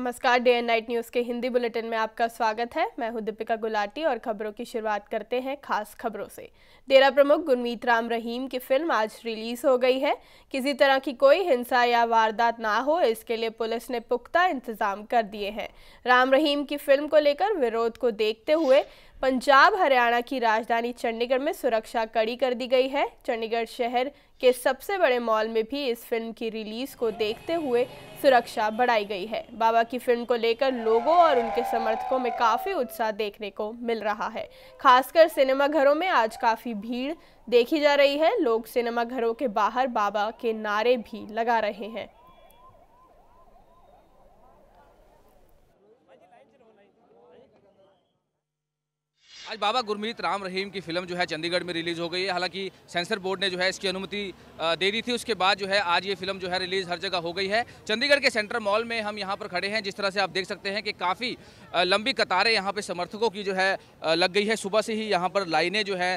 नमस्कार day and night news के Hindi bulletin में आपका स्वागत है मैं हूं दीपिका गुलाटी और खबरों की शुरुआत करते हैं खास खबरों से डेरा प्रमुख गुरमीत राम रहीम की फिल्म आज रिलीज हो गई है किसी तरह की कोई हिंसा या वारदात ना हो इसके लिए पुलिस ने पुख्ता इंतजाम कर दिए हैं राम रहीम की फिल्म को लेकर विरोध को देखते हुए पंजाब हरियाणा की राजधानी चंडीगढ़ में सुरक्षा कड़ी कर दी गई है चंडीगढ़ शहर के सबसे बड़े मॉल में भी इस फिल्म की रिलीज को देखते हुए सुरक्षा बढ़ाई गई है बाबा की फिल्म को लेकर लोगों और उनके समर्थकों में काफ़ी उत्साह देखने को मिल रहा है खासकर सिनेमाघरों में आज काफ़ी भीड़ देखी जा रही है लोग सिनेमाघरों के बाहर बाबा के नारे भी लगा रहे हैं आज बाबा गुरमीत राम रहीम की फिल्म जो है चंडीगढ़ में रिलीज़ हो गई है हालांकि सेंसर बोर्ड ने जो है इसकी अनुमति दे दी थी उसके बाद जो है आज ये फिल्म जो है रिलीज़ हर जगह हो गई है चंडीगढ़ के सेंट्रल मॉल में हम यहाँ पर खड़े हैं जिस तरह से आप देख सकते हैं कि काफ़ी लंबी कतारें यहाँ पर समर्थकों की जो है लग गई है सुबह से ही यहाँ पर लाइनें जो है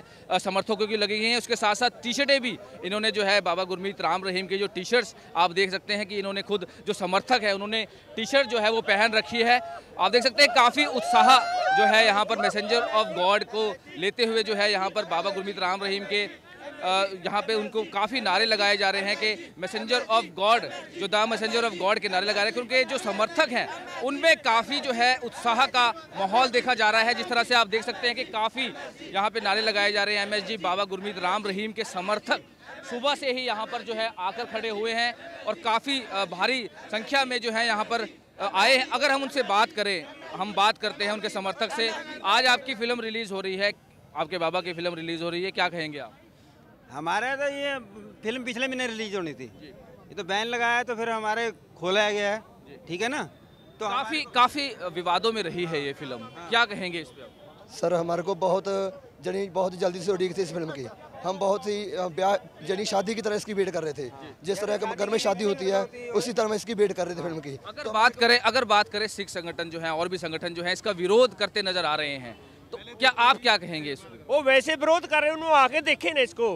समर्थकों की लगी हुई हैं उसके साथ साथ टी शर्टें भी इन्होंने जो है बाबा गुरमीत राम रहीम के जो टी शर्ट्स आप देख सकते हैं कि इन्होंने खुद जो समर्थक है उन्होंने टी शर्ट जो है वो पहन रखी है आप देख सकते हैं काफ़ी उत्साह जो है यहाँ पर मैसेंजर ऑफ अवार्ड को लेते हुए जो है यहाँ पर बाबा गुरमीत राम रहीम के यहाँ पे उनको काफ़ी नारे लगाए जा रहे हैं कि मैसेंजर ऑफ गॉड जो द मैसेंजर ऑफ गॉड के नारे लगा रहे हैं क्योंकि जो समर्थक हैं उनमें काफ़ी जो है उत्साह का माहौल देखा जा रहा है जिस तरह से आप देख सकते हैं कि काफ़ी यहाँ पे नारे लगाए जा रहे हैं जी बाबा गुरमीत राम रहीम के समर्थक सुबह से ही यहाँ पर जो है आकर खड़े हुए हैं और काफ़ी भारी संख्या में जो है यहाँ पर आए हैं अगर हम उनसे बात करें हम बात करते हैं उनके समर्थक से आज आपकी फिल्म रिलीज़ हो रही है आपके बाबा की फिल्म रिलीज़ हो रही है क्या कहेंगे आप हमारे तो ये फिल्म पिछले महीने रिलीज होनी थी ये तो बैन लगाया तो फिर हमारे खोला गया है ठीक है ना तो काफ़ी काफ़ी विवादों में रही है ये फिल्म हाँ। क्या कहेंगे इस पर सर हमारे को बहुत जनी बहुत जल्दी से उड़ी थी इस फिल्म की हम बहुत ही ब्याह यानी शादी की तरह इसकी वेट कर रहे थे जिस तरह के घर में शादी होती है उसी तरह इसकी वेट कर रहे थे फिल्म की अगर बात करें अगर बात करें सिख संगठन जो है और भी संगठन जो है इसका विरोध करते नजर आ रहे हैं तो क्या आप क्या कहेंगे इसको वो वैसे विरोध कर रहे हैं उन्होंने आगे देखे ना इसको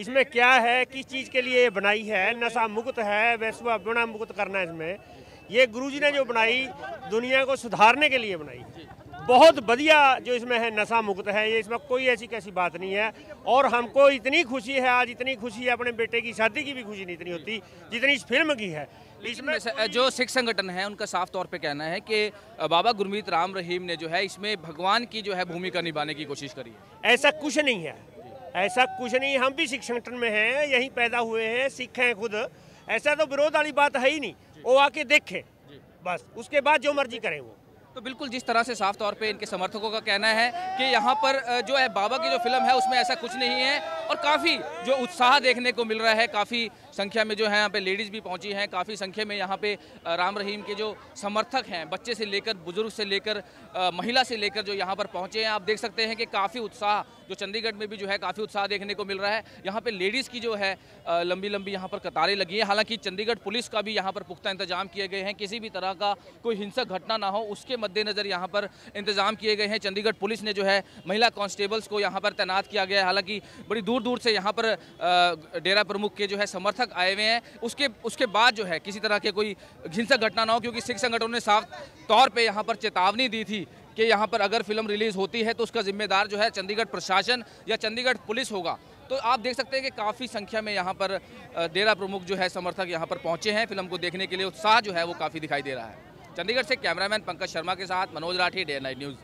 इसमें क्या है किस चीज के लिए बनाई है नशा मुक्त है वैसा बना मुक्त करना है इसमें ये गुरुजी ने जो बनाई दुनिया को सुधारने के लिए बनाई बहुत बढ़िया जो इसमें है नशा मुक्त है ये इसमें कोई ऐसी कैसी बात नहीं है और हमको इतनी खुशी है आज इतनी खुशी है अपने बेटे की शादी की भी खुशी नहीं इतनी होती जितनी इस फिल्म की है इसमें जो सिख संगठन है उनका साफ तौर पे कहना है कि बाबा गुरमीत राम रहीम ने जो है इसमें भगवान की जो है भूमिका निभाने की कोशिश करी है ऐसा कुछ नहीं है ऐसा कुछ नहीं हम भी सिख संगठन में हैं यहीं पैदा हुए हैं सिख हैं खुद ऐसा तो विरोध वाली बात है ही नहीं वो आके देखे बस उसके बाद जो मर्जी करें वो तो बिल्कुल जिस तरह से साफ तौर पे इनके समर्थकों का कहना है कि यहाँ पर जो है बाबा की जो फिल्म है उसमें ऐसा कुछ नहीं है और काफ़ी जो उत्साह देखने को मिल रहा है काफ़ी संख्या में जो है यहाँ पे लेडीज़ भी पहुँची हैं काफ़ी संख्या में यहाँ पे राम रहीम के जो समर्थक हैं बच्चे से लेकर बुजुर्ग से लेकर महिला से लेकर जो यहाँ पर पहुँचे हैं आप देख सकते हैं कि काफ़ी उत्साह जो चंडीगढ़ में भी जो है काफ़ी उत्साह देखने को मिल रहा है यहाँ पर लेडीज़ की जो है लंबी लंबी यहाँ पर कतारें लगी हैं हालाँकि चंडीगढ़ पुलिस का भी यहाँ पर पुख्ता इंतजाम किए गए हैं किसी भी तरह का कोई हिंसक घटना ना हो उसके मद्देनज़र यहाँ पर इंतजाम किए गए हैं चंडीगढ़ पुलिस ने जो है महिला कॉन्स्टेबल्स को यहाँ पर तैनात किया गया है हालाँकि बड़ी दूर दूर दूर से यहाँ पर डेरा प्रमुख के जो है समर्थक आए हुए हैं उसके उसके बाद जो है किसी तरह के कोई हिंसक घटना ना हो क्योंकि सिख संगठनों ने साफ तौर पे यहाँ पर चेतावनी दी थी कि यहाँ पर अगर फिल्म रिलीज़ होती है तो उसका जिम्मेदार जो है चंडीगढ़ प्रशासन या चंडीगढ़ पुलिस होगा तो आप देख सकते हैं कि काफ़ी संख्या में यहाँ पर डेरा प्रमुख जो है समर्थक यहाँ पर पहुँचे हैं फिल्म को देखने के लिए उत्साह जो है वो काफ़ी दिखाई दे रहा है चंडीगढ़ से कैमरामैन पंकज शर्मा के साथ Manoj Rathi day night news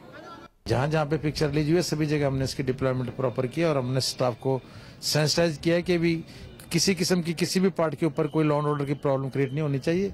जहां जहां पे पिक्चर लीजिए हुई सभी जगह हमने इसकी डिप्लॉयमेंट प्रॉपर किया और हमने स्टाफ को सेंसिटाइज किया है कि भी किसी किस्म की किसी भी पार्ट के ऊपर कोई लॉन ऑर्डर की प्रॉब्लम क्रिएट नहीं होनी चाहिए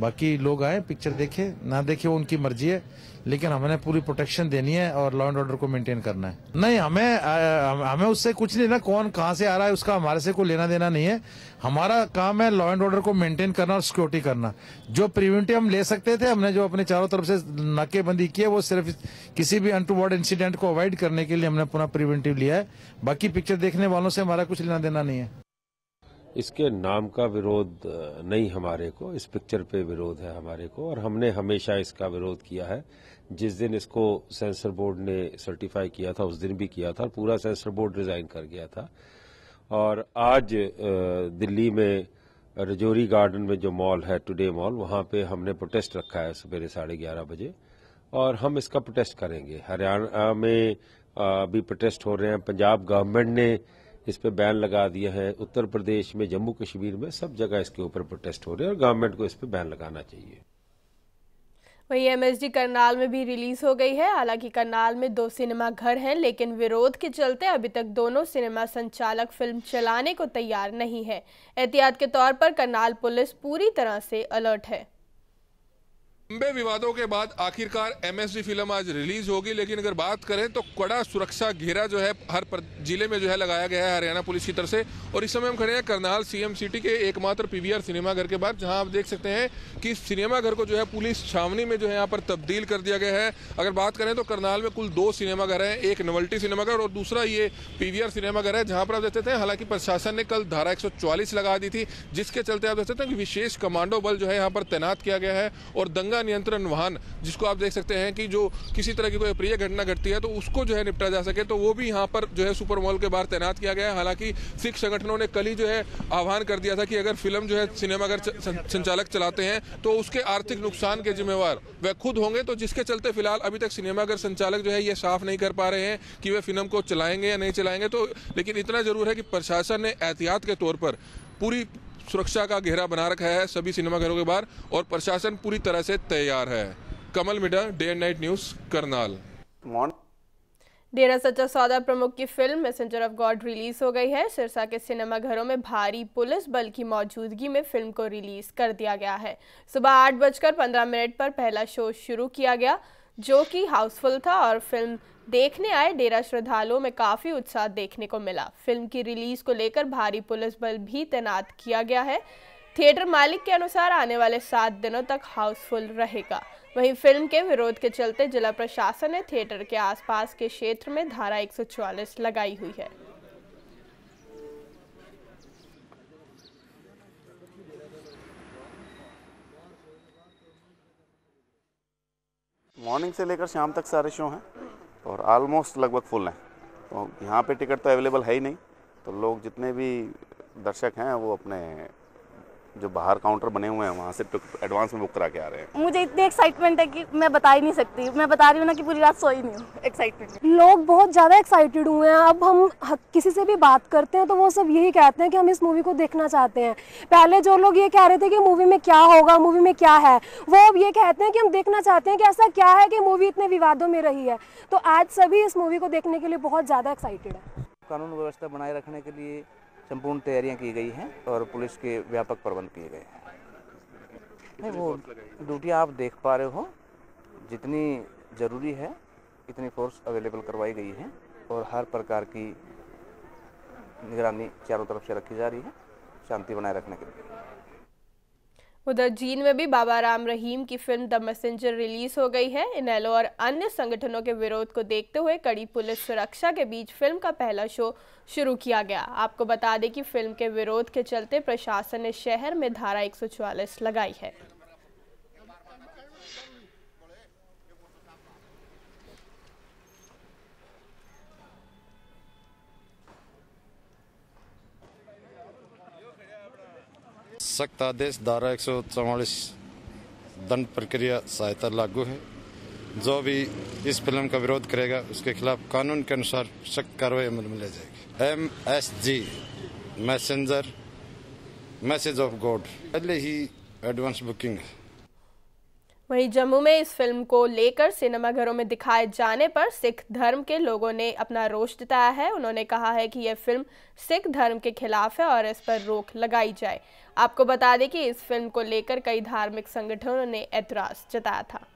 बाकी लोग आए पिक्चर देखे ना देखे वो उनकी मर्जी है लेकिन हमने पूरी प्रोटेक्शन देनी है और लॉ एंड ऑर्डर को मेंटेन करना है नहीं हमें आ, हमें उससे कुछ नहीं ना कौन कहाँ से आ रहा है उसका हमारे से कोई लेना देना नहीं है हमारा काम है लॉ एंड ऑर्डर को मेंटेन करना और सिक्योरिटी करना जो प्रिवेंटिव हम ले सकते थे हमने जो अपने चारों तरफ से नाकेबंदी की है वो सिर्फ किसी भी अनटूवर्ड इंसिडेंट को अवॉइड करने के लिए हमने पूरा प्रिवेंटिव लिया है बाकी पिक्चर देखने वालों से हमारा कुछ लेना देना नहीं है इसके नाम का विरोध नहीं हमारे को इस पिक्चर पे विरोध है हमारे को और हमने हमेशा इसका विरोध किया है जिस दिन इसको सेंसर बोर्ड ने सर्टिफाई किया था उस दिन भी किया था और पूरा सेंसर बोर्ड रिजाइन कर गया था और आज दिल्ली में रजौरी गार्डन में जो मॉल है टुडे मॉल वहां पे हमने प्रोटेस्ट रखा है सवेरे साढ़े ग्यारह बजे और हम इसका प्रोटेस्ट करेंगे हरियाणा में भी प्रोटेस्ट हो रहे हैं पंजाब गवर्नमेंट ने इस पर बैन लगा दिया है उत्तर प्रदेश में जम्मू कश्मीर में सब जगह इसके ऊपर प्रोटेस्ट हो रहे हैं और गवर्नमेंट को इस पर बैन लगाना चाहिए वही एमएसडी करनाल में भी रिलीज हो गई है हालांकि करनाल में दो सिनेमा घर हैं लेकिन विरोध के चलते अभी तक दोनों सिनेमा संचालक फिल्म चलाने को तैयार नहीं है एहतियात के तौर पर करनाल पुलिस पूरी तरह से अलर्ट है लंबे विवादों के बाद आखिरकार एमएसडी फिल्म आज रिलीज होगी लेकिन अगर बात करें तो कड़ा सुरक्षा घेरा जो है हर जिले में जो है लगाया गया है हरियाणा पुलिस की तरफ से और इस समय हम खड़े हैं करनाल सीएम सिटी के एकमात्र पीवीआर सिनेमाघर के बाद जहां आप देख सकते हैं कि सिनेमाघर को जो है पुलिस छावनी में जो है यहाँ पर तब्दील कर दिया गया है अगर बात करें तो करनाल में कुल दो सिनेमाघर हैं एक नवल्टी सिनेमाघर और दूसरा ये पीवीआर सिनेमाघर है जहाँ पर आप देख सकते हैं हालांकि प्रशासन ने कल धारा एक लगा दी थी जिसके चलते आप देख सकते हैं कि विशेष कमांडो बल जो है यहाँ पर तैनात किया गया है और दंगा आपदा नियंत्रण वाहन जिसको आप देख सकते हैं कि जो किसी तरह की कोई अप्रिय घटना घटती है तो उसको जो है निपटा जा सके तो वो भी यहाँ पर जो है सुपर मॉल के बाहर तैनात किया गया है हालांकि सिख संगठनों ने कल ही जो है आह्वान कर दिया था कि अगर फिल्म जो है सिनेमाघर संचालक चलाते हैं तो उसके आर्थिक नुकसान के जिम्मेवार वह खुद होंगे तो जिसके चलते फिलहाल अभी तक सिनेमाघर संचालक जो है ये साफ नहीं कर पा रहे हैं कि वे फिल्म को चलाएंगे या नहीं चलाएंगे तो लेकिन इतना जरूर है कि प्रशासन ने एहतियात के तौर पर पूरी सुरक्षा का घेरा बना रखा है सभी सिनेमाघरों के बाहर और प्रशासन पूरी तरह से तैयार है कमल मिडा day and night news Karnal Dera Sacha Sauda प्रमुख की film messenger of God release हो गई है सिरसा के सिनेमाघरों में भारी पुलिस बल की मौजूदगी में फिल्म को रिलीज कर दिया गया है सुबह आठ बजकर पंद्रह मिनट पर पहला शो शुरू किया गया जो कि हाउसफुल था और फिल्म देखने आए डेरा श्रद्धालुओं में काफ़ी उत्साह देखने को मिला फिल्म की रिलीज को लेकर भारी पुलिस बल भी तैनात किया गया है थिएटर मालिक के अनुसार आने वाले सात दिनों तक हाउसफुल रहेगा वहीं फिल्म के विरोध के चलते जिला प्रशासन ने थिएटर के आसपास के क्षेत्र में धारा एक लगाई हुई है मॉर्निंग से लेकर शाम तक सारे शो हैं और आलमोस्ट लगभग फुल हैं तो यहाँ पे टिकट तो अवेलेबल है ही नहीं तो लोग जितने भी दर्शक हैं वो अपने जो बाहर काउंटर बने हुए हैं वहाँ से एडवांस तो में बुक करा के आ रहे हैं मुझे इतनी एक्साइटमेंट है कि मैं बता ही नहीं सकती मैं बता रही हूँ ना कि पूरी रात सोई नहीं हूँ एक्साइटमेंट लोग बहुत ज़्यादा एक्साइटेड हुए हैं अब हम किसी से भी बात करते हैं तो वो सब यही कहते हैं कि हम इस मूवी को देखना चाहते हैं पहले जो लोग ये कह रहे थे कि मूवी में क्या होगा मूवी में क्या है वो अब ये कहते हैं कि हम देखना चाहते हैं कि ऐसा क्या है कि मूवी इतने विवादों में रही है तो आज सभी इस मूवी को देखने के लिए बहुत ज़्यादा एक्साइटेड है कानून व्यवस्था बनाए रखने के लिए संपूर्ण तैयारियां की गई हैं और पुलिस के व्यापक प्रबंध किए गए हैं नहीं वो ड्यूटी आप देख पा रहे हो जितनी ज़रूरी है इतनी फोर्स अवेलेबल करवाई गई है और हर प्रकार की निगरानी चारों तरफ से रखी जा रही है शांति बनाए रखने के लिए उधर जीन में भी बाबा राम रहीम की फिल्म द मैसेंजर रिलीज हो गई है इनेलो और अन्य संगठनों के विरोध को देखते हुए कड़ी पुलिस सुरक्षा के बीच फिल्म का पहला शो शुरू किया गया आपको बता दें कि फिल्म के विरोध के चलते प्रशासन ने शहर में धारा एक लगाई है सख्त आदेश धारा एक दंड प्रक्रिया सहायता लागू है जो भी इस फिल्म का विरोध करेगा उसके खिलाफ कानून के अनुसार सख्त कार्रवाई अमल में ले जाएगी M S G messenger message of God पहले ही एडवांस बुकिंग है वहीं जम्मू में इस फिल्म को लेकर सिनेमाघरों में दिखाए जाने पर सिख धर्म के लोगों ने अपना रोष जताया है उन्होंने कहा है कि यह फिल्म सिख धर्म के खिलाफ है और इस पर रोक लगाई जाए आपको बता दें कि इस फिल्म को लेकर कई धार्मिक संगठनों ने ऐतराज़ जताया था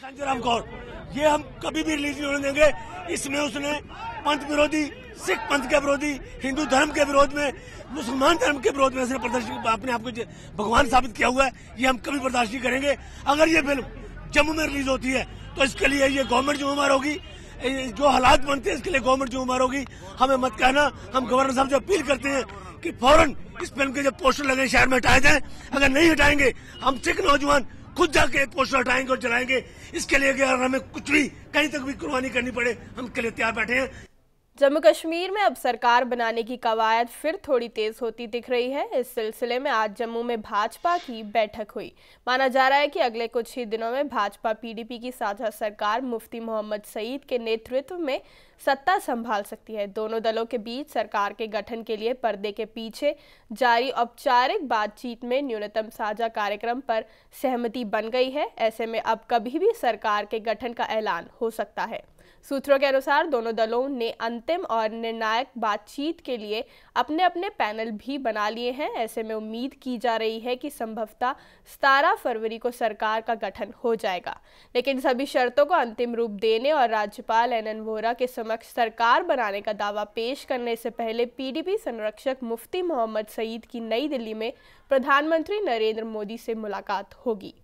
संजयराम कौर ये हम कभी भी रिलीज नहीं होने देंगे इसमें उसने पंथ विरोधी सिख पंथ के विरोधी हिंदू धर्म के विरोध में मुसलमान धर्म के विरोध में प्रदर्शन अपने आप को भगवान साबित किया हुआ है ये हम कभी बर्दाश्त नहीं करेंगे अगर ये फिल्म जम्मू में रिलीज होती है तो इसके लिए ये गवर्नमेंट जिम्मेवार होगी जो हालात बनते हैं इसके लिए गवर्नमेंट जिम्मेवार होगी हमें मत कहना हम गवर्नर साहब से अपील करते हैं कि फौरन इस फिल्म के जब पोस्टर लगे शहर में हटाए जाए अगर नहीं हटाएंगे हम सिख नौजवान खुद जाके पोस्टर हटाएंगे और जलाएंगे इसके लिए अगर हमें कुछ भी कहीं तक भी कुर्बानी करनी पड़े हम इसके लिए तैयार बैठे हैं जम्मू कश्मीर में अब सरकार बनाने की कवायद फिर थोड़ी तेज होती दिख रही है इस सिलसिले में आज जम्मू में भाजपा की बैठक हुई माना जा रहा है कि अगले कुछ ही दिनों में भाजपा पीडीपी की साझा सरकार मुफ्ती मोहम्मद सईद के नेतृत्व में सत्ता संभाल सकती है दोनों दलों के बीच सरकार के गठन के लिए पर्दे के पीछे जारी औपचारिक बातचीत में न्यूनतम साझा कार्यक्रम पर सहमति बन गई है ऐसे में अब कभी भी सरकार के गठन का ऐलान हो सकता है सूत्रों के अनुसार दोनों दलों ने अंतिम और निर्णायक बातचीत के लिए अपने अपने पैनल भी बना लिए हैं ऐसे में उम्मीद की जा रही है कि संभवतः सतारह फरवरी को सरकार का गठन हो जाएगा लेकिन सभी शर्तों को अंतिम रूप देने और राज्यपाल एन एन वोरा के समक्ष सरकार बनाने का दावा पेश करने से पहले पीडीपी संरक्षक मुफ्ती मोहम्मद सईद की नई दिल्ली में प्रधानमंत्री नरेंद्र मोदी से मुलाकात होगी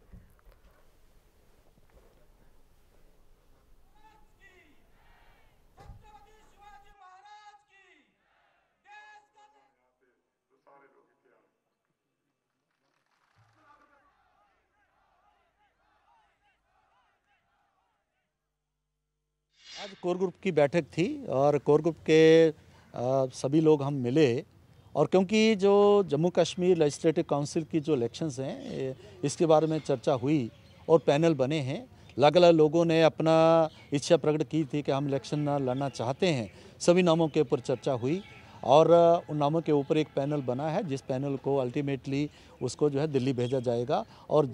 आज कोर ग्रुप की बैठक थी और कोर ग्रुप के आ, सभी लोग हम मिले और क्योंकि जो जम्मू कश्मीर लेजिस्लेटिव काउंसिल की जो इलेक्शंस हैं इसके बारे में चर्चा हुई और पैनल बने हैं अलग अलग लोगों ने अपना इच्छा प्रकट की थी कि हम इलेक्शन लड़ना चाहते हैं सभी नामों के ऊपर चर्चा हुई और उन नामों के ऊपर एक पैनल बना है जिस पैनल को अल्टीमेटली उसको जो है दिल्ली भेजा जाएगा और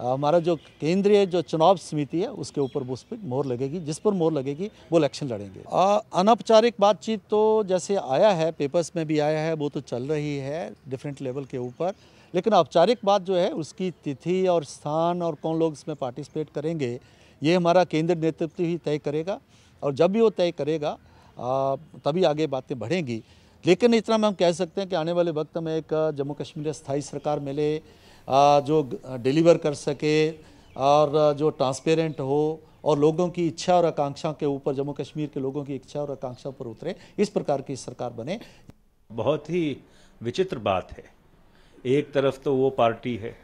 हमारा जो केंद्रीय जो चुनाव समिति है उसके ऊपर उस पर मोर लगेगी जिस पर मोर लगेगी वो इलेक्शन लड़ेंगे अनौपचारिक बातचीत तो जैसे आया है पेपर्स में भी आया है वो तो चल रही है डिफरेंट लेवल के ऊपर लेकिन औपचारिक बात जो है उसकी तिथि और स्थान और कौन लोग इसमें पार्टिसिपेट करेंगे ये हमारा केंद्रीय नेतृत्व ही तय करेगा और जब भी वो तय करेगा तभी आगे बातें बढ़ेंगी लेकिन इतना हम कह सकते हैं कि आने वाले वक्त में एक जम्मू कश्मीर स्थायी सरकार मिले जो डिलीवर कर सके और जो ट्रांसपेरेंट हो और लोगों की इच्छा और आकांक्षा के ऊपर जम्मू कश्मीर के लोगों की इच्छा और आकांक्षा पर उतरे इस प्रकार की सरकार बने बहुत ही विचित्र बात है एक तरफ तो वो पार्टी है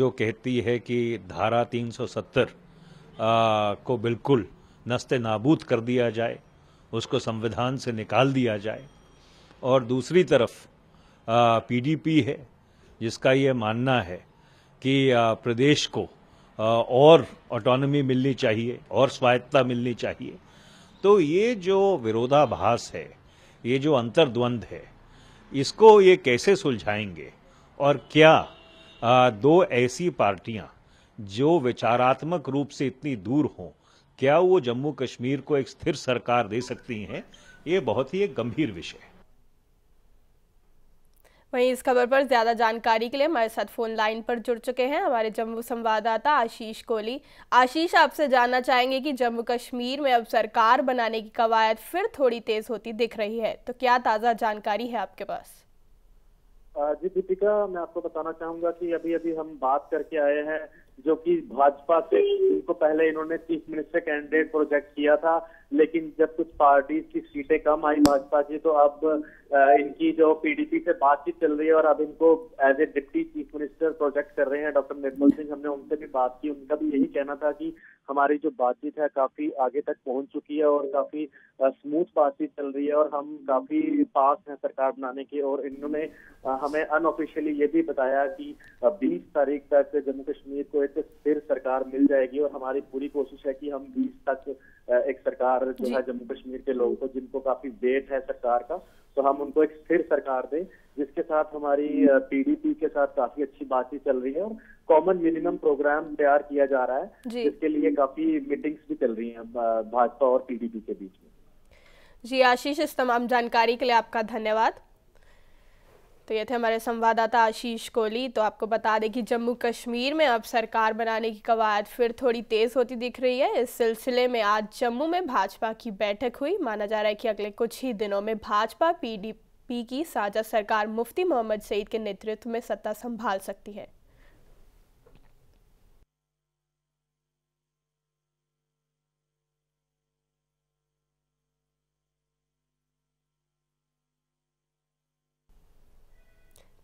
जो कहती है कि धारा 370 आ, को बिल्कुल नस्ते नाबूद कर दिया जाए उसको संविधान से निकाल दिया जाए और दूसरी तरफ पीडीपी है जिसका ये मानना है कि प्रदेश को और ऑटोनॉमी मिलनी चाहिए और स्वायत्ता मिलनी चाहिए तो ये जो विरोधाभास है ये जो अंतर्द्वंद है इसको ये कैसे सुलझाएंगे और क्या दो ऐसी पार्टियां जो विचारात्मक रूप से इतनी दूर हों क्या वो जम्मू कश्मीर को एक स्थिर सरकार दे सकती हैं ये बहुत ही एक गंभीर विषय है वहीं इस खबर पर ज्यादा जानकारी के लिए हमारे साथ फोन लाइन पर जुड़ चुके हैं हमारे जम्मू संवाददाता आशीष कोहली आशीष आपसे जानना चाहेंगे कि जम्मू कश्मीर में अब सरकार बनाने की कवायद फिर थोड़ी तेज होती दिख रही है तो क्या ताज़ा जानकारी है आपके पास जी दीपिका मैं आपको बताना चाहूंगा कि अभी अभी हम बात करके आए हैं जो कि भाजपा से इनको पहले इन्होंने चीफ मिनिस्टर कैंडिडेट प्रोजेक्ट किया था लेकिन जब कुछ पार्टी की सीटें कम आई भाजपा की तो अब इनकी जो पीडीपी से बातचीत चल रही है और अब इनको as a deputy chief minister project कर रहे हैं डॉक्टर निर्मल सिंह हमने उनसे भी बात की उनका भी यही कहना था कि हमारी जो बातचीत है काफी आगे तक पहुंच चुकी है और काफी स्मूथ बातचीत चल रही है और हम काफी पास हैं सरकार बनाने की और इन्होंने हमें अनऑफिशियली ये भी बताया कि बीस तारीख तक जम्मू कश्मीर को एक स्थिर सरकार मिल जाएगी और हमारी पूरी कोशिश है कि हम बीस तक एक सरकार सरकार जो है जम्मू कश्मीर के लोगों को जिनको काफी वेट है सरकार का तो हम उनको एक स्थिर सरकार दें जिसके साथ हमारी पीडीपी के साथ काफी अच्छी बातचीत चल रही है और कॉमन मिनिमम प्रोग्राम तैयार किया जा रहा है जिसके लिए काफी मीटिंग्स भी चल रही है भाजपा और पीडीपी के बीच में जी आशीष इस तमाम जानकारी के लिए आपका धन्यवाद तो ये थे हमारे संवाददाता आशीष कोहली तो आपको बता दें कि जम्मू कश्मीर में अब सरकार बनाने की कवायद फिर थोड़ी तेज़ होती दिख रही है इस सिलसिले में आज जम्मू में भाजपा की बैठक हुई माना जा रहा है कि अगले कुछ ही दिनों में भाजपा पीडीपी की साझा सरकार मुफ्ती मोहम्मद सईद के नेतृत्व में सत्ता संभाल सकती है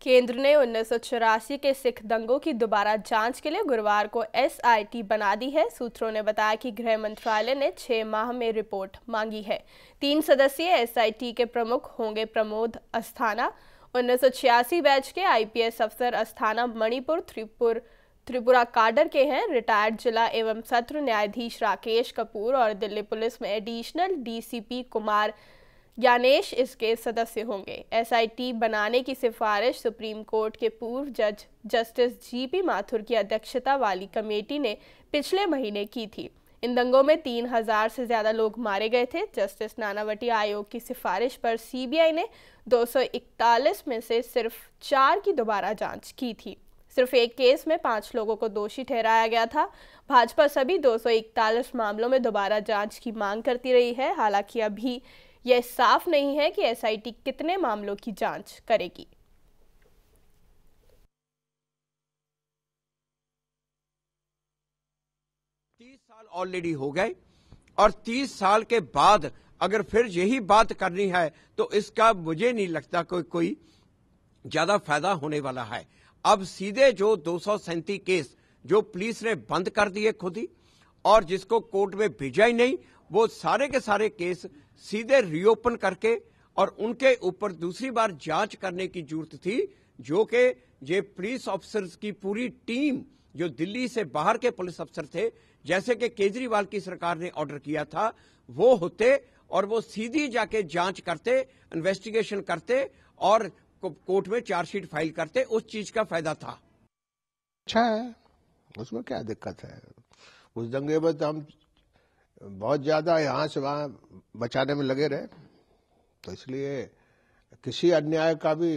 केंद्र ने उन्नीस के सिख दंगों की दोबारा जांच के लिए गुरुवार को एसआईटी बना दी है सूत्रों ने बताया कि गृह मंत्रालय ने छह माह में रिपोर्ट मांगी है तीन सदस्यीय एसआईटी के प्रमुख होंगे प्रमोद अस्थाना उन्नीस बैच के आईपीएस अफसर अस्थाना मणिपुर त्रिपुर त्रिपुरा काडर के हैं रिटायर्ड जिला एवं सत्र न्यायाधीश राकेश कपूर और दिल्ली पुलिस में एडिशनल डीसीपी कुमार ज्ञानेश इसके सदस्य होंगे एसआईटी बनाने की सिफारिश सुप्रीम कोर्ट के पूर्व जज जस्टिस जीपी माथुर की अध्यक्षता वाली कमेटी ने पिछले महीने की थी इन दंगों में तीन हजार से ज़्यादा लोग मारे गए थे जस्टिस नानावटी आयोग की सिफारिश पर सीबीआई ने 241 में से सिर्फ चार की दोबारा जांच की थी सिर्फ एक केस में पांच लोगों को दोषी ठहराया गया था भाजपा सभी 241 मामलों में दोबारा जांच की मांग करती रही है हालांकि अभी यह साफ नहीं है कि एसआईटी कितने मामलों की जांच करेगी तीस साल ऑलरेडी हो गए और तीस साल के बाद अगर फिर यही बात करनी है तो इसका मुझे नहीं लगता कोई कोई ज्यादा फायदा होने वाला है अब सीधे जो दो केस जो पुलिस ने बंद कर दिए खुद ही और जिसको कोर्ट में भेजा ही नहीं वो सारे के सारे केस सीधे रीओपन करके और उनके ऊपर दूसरी बार जांच करने की जरूरत थी जो कि ये पुलिस ऑफिसर्स की पूरी टीम जो दिल्ली से बाहर के पुलिस अफसर थे जैसे कि केजरीवाल की सरकार ने ऑर्डर किया था वो होते और वो सीधी जाके जांच करते इन्वेस्टिगेशन करते और कोर्ट में चार्जशीट फाइल करते उस चीज का फायदा था अच्छा है उसमें क्या दिक्कत है उस दंगे में हम बहुत ज़्यादा यहां से वहां बचाने में लगे रहे तो इसलिए किसी अन्याय का भी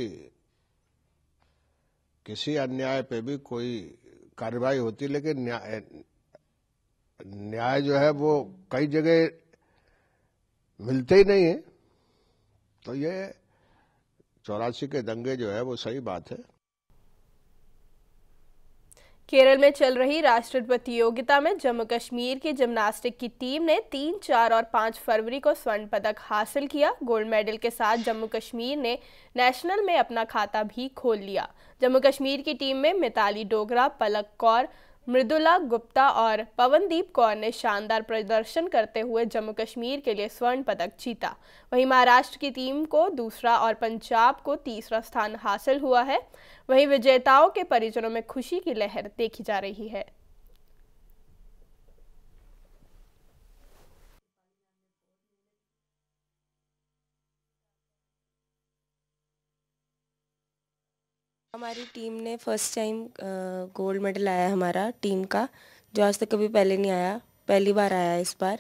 किसी अन्याय पे भी कोई कार्रवाई होती लेकिन न्याय न्याय जो है वो कई जगह मिलते ही नहीं है तो ये चौरासी के दंगे जो है वो सही बात है केरल में चल रही राष्ट्रीय प्रतियोगिता में जम्मू कश्मीर की जिम्नास्टिक की टीम ने तीन चार और पाँच फरवरी को स्वर्ण पदक हासिल किया गोल्ड मेडल के साथ जम्मू कश्मीर ने नेशनल में अपना खाता भी खोल लिया जम्मू कश्मीर की टीम में मिताली डोगरा पलक कौर मृदुला गुप्ता और पवनदीप कौर ने शानदार प्रदर्शन करते हुए जम्मू कश्मीर के लिए स्वर्ण पदक जीता वहीं महाराष्ट्र की टीम को दूसरा और पंजाब को तीसरा स्थान हासिल हुआ है वहीं विजेताओं के परिजनों में खुशी की लहर देखी जा रही है हमारी टीम ने फर्स्ट टाइम गोल्ड मेडल आया हमारा टीम का जो आज तक कभी पहले नहीं आया पहली बार आया इस बार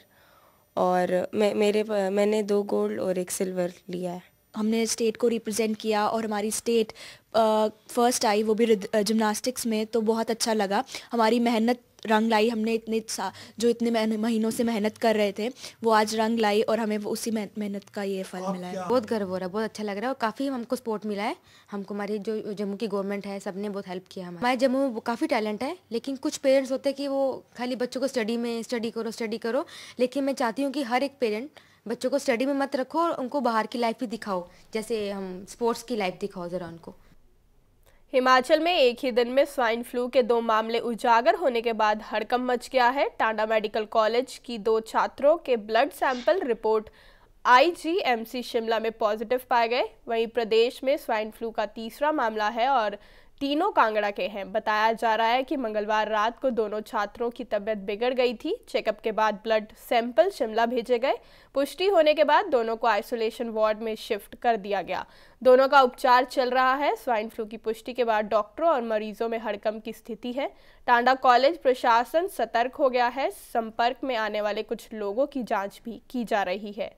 और मैं मेरे मैंने दो गोल्ड और एक सिल्वर लिया है हमने स्टेट को रिप्रेजेंट किया और हमारी स्टेट फर्स्ट आई वो भी जिमनास्टिक्स में तो बहुत अच्छा लगा हमारी मेहनत रंग लाई हमने इतने जो इतने महीनों से मेहनत कर रहे थे वो आज रंग लाई और हमें वो उसी मेहनत का ये फल मिला है बहुत गर्व हो रहा है बहुत अच्छा लग रहा है और काफ़ी हमको सपोर्ट मिला है हमको हमारी जो जम्मू की गवर्नमेंट है सब ने बहुत हेल्प किया हमारे हमारे जम्मू में काफ़ी टैलेंट है लेकिन कुछ पेरेंट्स होते हैं कि वो खाली बच्चों को स्टडी में स्टडी करो स्टडी करो लेकिन मैं चाहती हूँ कि हर एक पेरेंट बच्चों को स्टडी में मत रखो और उनको बाहर की लाइफ भी दिखाओ जैसे हम स्पोर्ट्स की लाइफ दिखाओ ज़रा उनको हिमाचल में एक ही दिन में स्वाइन फ्लू के दो मामले उजागर होने के बाद हड़कम मच गया है टांडा मेडिकल कॉलेज की दो छात्रों के blood sample report IGMC Shimla में पॉजिटिव पाए गए वहीं प्रदेश में स्वाइन फ्लू का तीसरा मामला है और तीनों कांगड़ा के हैं बताया जा रहा है कि मंगलवार रात को दोनों छात्रों की तबीयत बिगड़ गई थी चेकअप के बाद ब्लड सैंपल शिमला भेजे गए पुष्टि होने के बाद दोनों को आइसोलेशन वार्ड में शिफ्ट कर दिया गया दोनों का उपचार चल रहा है स्वाइन फ्लू की पुष्टि के बाद डॉक्टरों और मरीजों में हड़कम की स्थिति है टांडा कॉलेज प्रशासन सतर्क हो गया है संपर्क में आने वाले कुछ लोगों की जाँच भी की जा रही है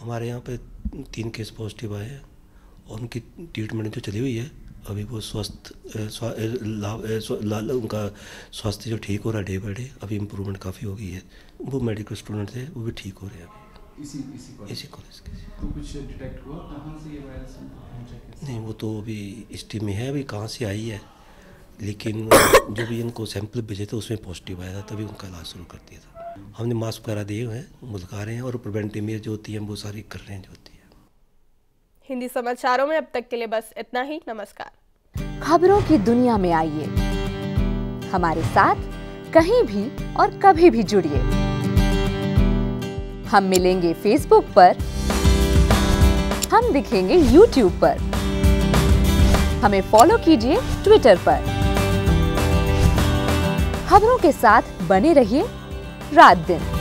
हमारे यहाँ पे तीन केस पॉजिटिव आए हैं और उनकी ट्रीटमेंट जो चली हुई है अभी वो स्वस्थ लाभ ला, उनका स्वास्थ्य जो ठीक हो रहा है डे बाई डे अभी इम्प्रूवमेंट काफ़ी हो गई है वो मेडिकल स्टूडेंट थे वो भी ठीक हो रहे हैं अभी इसी इसी कॉलेज के तो कुछ डिटेक्ट हुआ कहाँ से ये वायरस नहीं वो तो अभी इस टीम में है अभी कहाँ से आई है लेकिन जो भी इनको सैंपल भेजे थे तो उसमें पॉजिटिव आया था तभी उनका इलाज शुरू कर दिया था हमने मास्क वगैरह दिए हुए हैं मुलका रहे हैं और प्रिवेंटिव मेयर जो होती है वो सारी कर रहे हैं जो होती है हिंदी समाचारों में अब तक के लिए बस इतना ही नमस्कार खबरों की दुनिया में आइए हमारे साथ कहीं भी और कभी भी जुड़िए हम मिलेंगे फेसबुक पर हम दिखेंगे यूट्यूब पर हमें फॉलो कीजिए ट्विटर पर खबरों के साथ बने रहिए रात दिन